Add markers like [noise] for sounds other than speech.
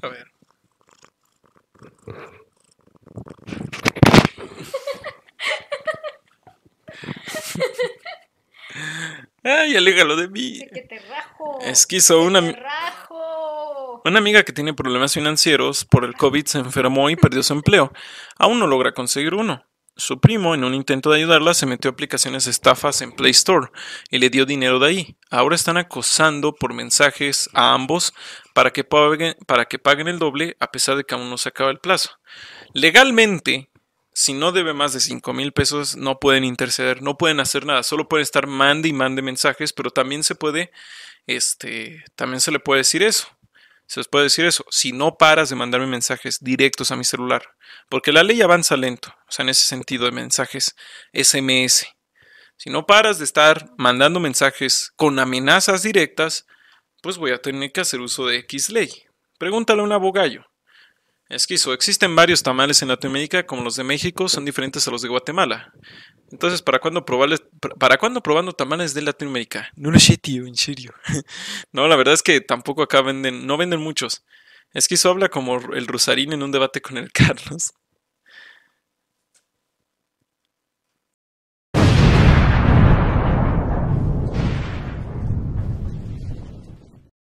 A ver. Ay, alégalo de mí. que Es que una. Una amiga que tiene problemas financieros por el COVID se enfermó y perdió su empleo. Aún no logra conseguir uno. Su primo, en un intento de ayudarla, se metió a aplicaciones estafas en Play Store y le dio dinero de ahí. Ahora están acosando por mensajes a ambos para que paguen, para que paguen el doble a pesar de que aún no se acaba el plazo. Legalmente, si no debe más de 5 mil pesos, no pueden interceder, no pueden hacer nada, solo pueden estar mande y mande mensajes, pero también se puede, este, también se le puede decir eso se les puede decir eso, si no paras de mandarme mensajes directos a mi celular, porque la ley avanza lento, o sea, en ese sentido de mensajes SMS. Si no paras de estar mandando mensajes con amenazas directas, pues voy a tener que hacer uso de X ley. Pregúntale a un abogado. Esquizo. Existen varios tamales en Latinoamérica, como los de México, son diferentes a los de Guatemala. Entonces, ¿para cuándo, probarles, ¿para cuándo probando tamales de Latinoamérica? No lo sé, tío, en serio. [laughs] no, la verdad es que tampoco acá venden, no venden muchos. Esquizo habla como el rosarín en un debate con el [laughs] Carlos.